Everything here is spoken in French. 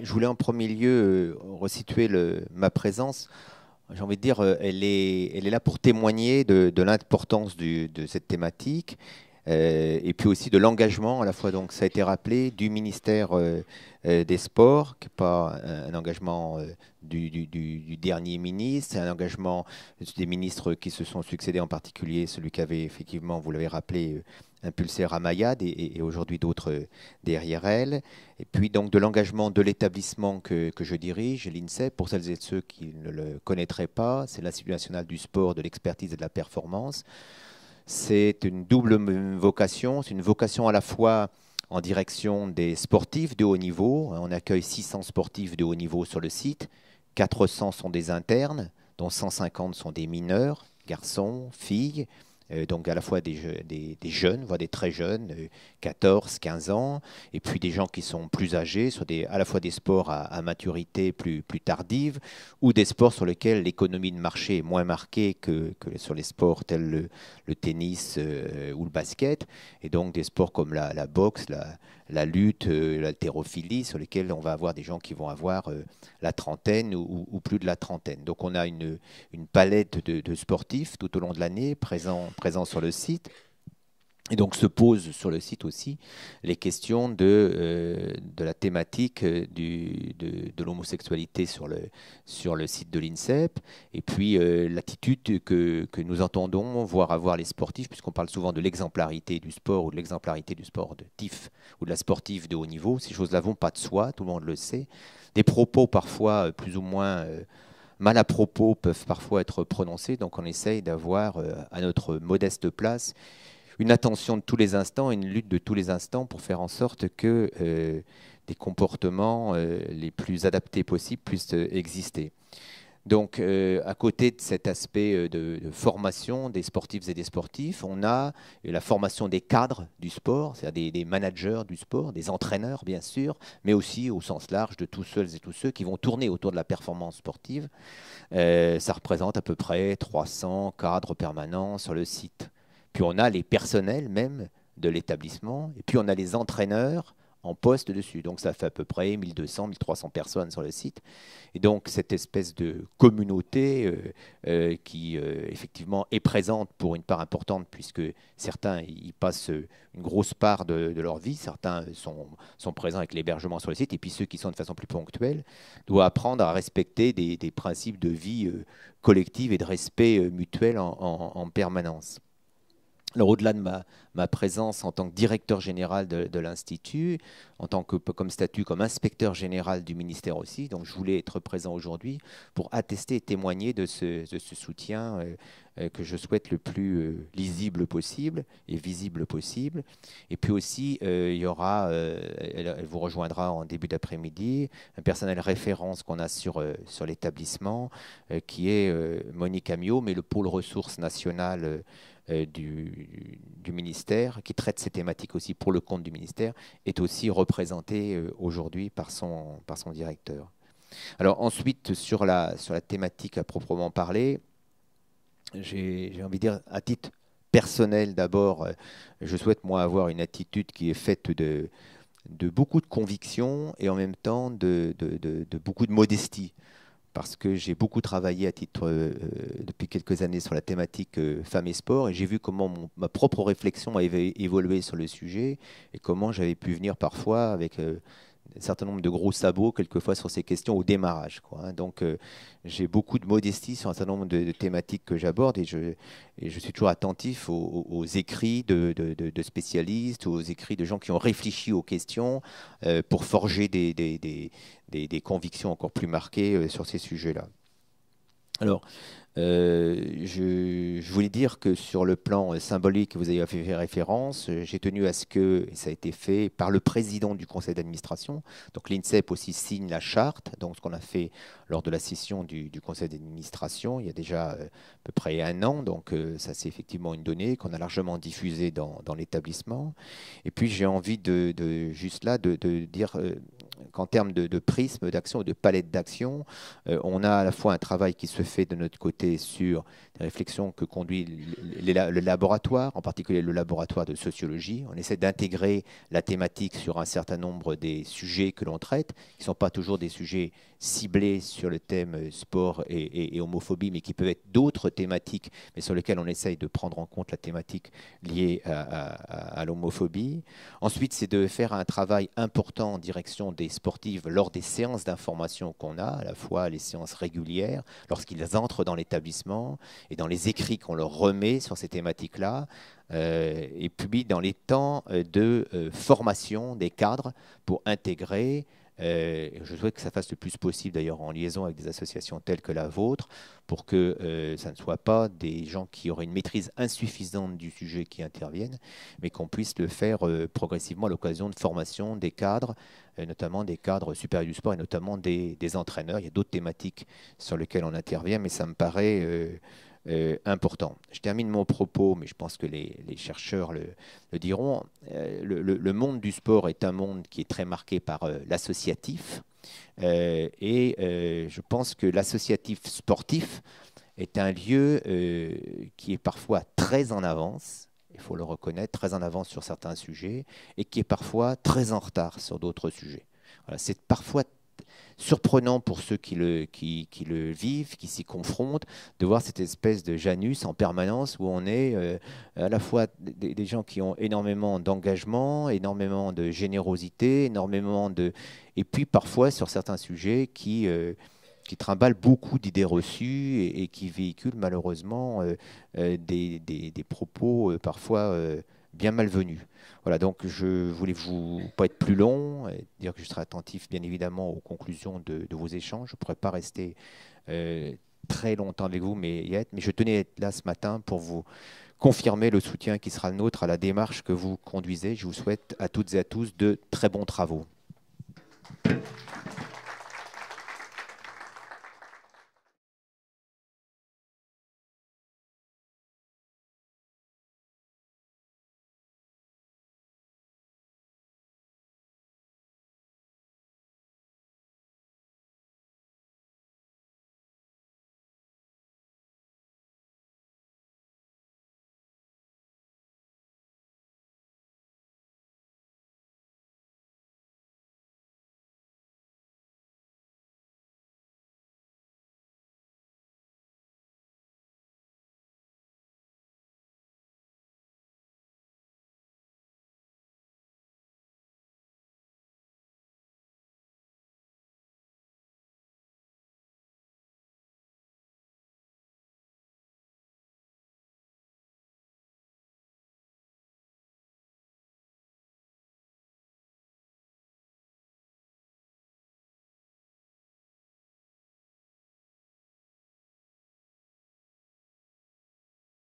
Je voulais en premier lieu euh, resituer le, ma présence. J'ai envie de dire, euh, elle est, elle est là pour témoigner de, l'importance de cette thématique euh, et puis aussi de l'engagement, à la fois, donc, ça a été rappelé, du ministère des Sports, qui n'est pas un, engagement du, du, dernier ministre, c'est un engagement des ministres qui se sont succédés, en particulier celui qui avait effectivement, vous l'avez rappelé, Impulser Ramayad et, et aujourd'hui d'autres euh, derrière elle. Et puis donc de l'engagement de l'établissement que, que, je dirige, l'INSEP, pour celles et ceux qui ne le connaîtraient pas, c'est l'Institut national du sport, de l'expertise et de la performance. C'est une double vocation, c'est une vocation à la fois en direction des sportifs de haut niveau. On accueille 600 sportifs de haut niveau sur le site, 400 sont des internes, dont 150 sont des mineurs, garçons, filles. Euh, donc à la fois des, des, jeunes, voire des très jeunes, 14, euh, 15 ans, et puis des gens qui sont plus âgés, sur des, à la fois des sports à, maturité plus, plus tardive, ou des sports sur lesquels l'économie de marché est moins marquée que, sur les sports tels le, tennis euh, ou le basket, et donc des sports comme la, boxe, la, lutte, l'haltérophilie, sur lesquels on va avoir des gens qui vont avoir la trentaine ou, plus de la trentaine. Donc on a une, palette de, de sportifs tout au long de l'année présents présents sur le site. Et donc se posent sur le site aussi les questions de, euh, de la thématique euh, du, de, l'homosexualité sur le, sur le site de l'INSEP, et puis euh, l'attitude que, que, nous entendons voir avoir les sportifs, puisqu'on parle souvent de l'exemplarité du sport ou de l'exemplarité du sport de TIF ou de la sportive de haut niveau. Ces choses-là vont pas de soi, tout le monde le sait. Des propos parfois plus ou moins mal à propos peuvent parfois être prononcés, donc on essaye d'avoir euh, à notre modeste place une attention de tous les instants, une lutte de tous les instants pour faire en sorte que euh, des comportements euh, les plus adaptés possibles puissent exister. Donc, euh, à côté de cet aspect euh, de, formation des sportifs et des sportifs, on a euh, la formation des cadres du sport, c'est-à-dire des, managers du sport, des entraîneurs, bien sûr, mais aussi au sens large de tous ceux et tous ceux qui vont tourner autour de la performance sportive. ça représente à peu près 300 cadres permanents sur le site. Puis on a les personnels même de l'établissement, et puis on a les entraîneurs en poste dessus. Donc ça fait à peu près 1200, 1300 personnes sur le site. Et donc cette espèce de communauté euh, euh, qui euh, effectivement est présente pour une part importante puisque certains y passent une grosse part de, leur vie, certains sont, présents avec l'hébergement sur le site et puis ceux qui sont de façon plus ponctuelle doivent apprendre à respecter des, principes de vie collective et de respect mutuel en permanence. Alors au-delà de ma, présence en tant que directeur général de, l'Institut, en tant que comme statut, comme inspecteur général du ministère aussi, donc je voulais être présent aujourd'hui pour attester et témoigner de ce, soutien euh, euh, que je souhaite le plus euh, lisible possible et visible possible. Et puis aussi, il y aura, elle, vous rejoindra en début d'après-midi, un personnel référence qu'on a sur, sur l'établissement, qui est Monique Amiot, mais le pôle ressources nationales euh, du, du, ministère, qui traite ces thématiques aussi pour le compte du ministère, est aussi représenté euh, aujourd'hui par son, par son directeur. Alors ensuite, sur la, sur la thématique à proprement parler, j'ai envie de dire, à titre personnel d'abord, euh, je souhaite moi avoir une attitude qui est faite de, de beaucoup de conviction et en même temps de, de, de beaucoup de modestie parce que j'ai beaucoup travaillé à titre euh, euh, depuis quelques années sur la thématique euh, femmes et sport et j'ai vu comment ma propre réflexion avait évolué sur le sujet et comment j'avais pu venir parfois avec un certain nombre de gros sabots quelquefois sur ces questions au démarrage. Quoi. Hein. Donc euh, j'ai beaucoup de modestie sur un certain nombre de, thématiques que j'aborde et je, je, suis toujours attentif aux, écrits de, spécialistes, aux écrits de gens qui ont réfléchi aux questions euh, pour forger des, des, convictions encore plus marquées euh, sur ces sujets-là. Alors, euh, je, voulais dire que sur le plan symbolique, vous avez fait référence, j'ai tenu à ce que, ça a été fait par le président du conseil d'administration, donc l'INSEP aussi signe la charte, donc ce qu'on a fait lors de la session du, conseil d'administration il y a déjà euh, à peu près un an, donc euh, ça c'est effectivement une donnée qu'on a largement diffusée dans, l'établissement. Et puis j'ai envie de, juste là de, de dire en termes de, prisme d'action ou de palette d'action, euh, on a à la fois un travail qui se fait de notre côté sur des réflexions que conduit le, laboratoire, en particulier le laboratoire de sociologie. On essaie d'intégrer la thématique sur un certain nombre des sujets que l'on traite, qui ne sont pas toujours des sujets ciblés sur le thème euh, sport et, homophobie, mais qui peuvent être d'autres thématiques, mais sur lesquelles on essaye de prendre en compte la thématique liée à, à l'homophobie. Ensuite, c'est de faire un travail important en direction des sports lors des séances d'information qu'on a, à la fois les séances régulières, lorsqu'ils entrent dans l'établissement et dans les écrits qu'on leur remet sur ces thématiques-là, euh, et puis dans les temps euh, de euh, formation des cadres pour intégrer euh, je souhaite que ça fasse le plus possible, d'ailleurs, en liaison avec des associations telles que la vôtre, pour que euh, ça ne soit pas des gens qui auraient une maîtrise insuffisante du sujet qui interviennent, mais qu'on puisse le faire euh, progressivement à l'occasion de formation des cadres, notamment des cadres supérieurs du sport et notamment des, des entraîneurs. Il y a d'autres thématiques sur lesquelles on intervient, mais ça me paraît euh, important. Je termine mon propos, mais je pense que les, chercheurs le, diront. Euh, le, monde du sport est un monde qui est très marqué par euh, l'associatif. et je pense que l'associatif sportif est un lieu qui est parfois très en avance, il faut le reconnaître, très en avance sur certains sujets et qui est parfois très en retard sur d'autres sujets. c'est parfois surprenant pour ceux qui le, qui, le vivent, qui s'y confrontent, de voir cette espèce de Janus en permanence où on est euh, à la fois des, gens qui ont énormément d'engagement, énormément de générosité, énormément de... Et puis parfois sur certains sujets qui... Euh, qui trimballent beaucoup d'idées reçues et, qui véhiculent malheureusement euh, des, des, propos parfois bien malvenu. Voilà, donc je voulais vous pas être plus long et dire que je serai attentif bien évidemment aux conclusions de, vos échanges. Je ne pourrais pas rester euh, très longtemps avec vous, mais, y mais je tenais à être là ce matin pour vous confirmer le soutien qui sera le nôtre à la démarche que vous conduisez. Je vous souhaite à toutes et à tous de très bons travaux.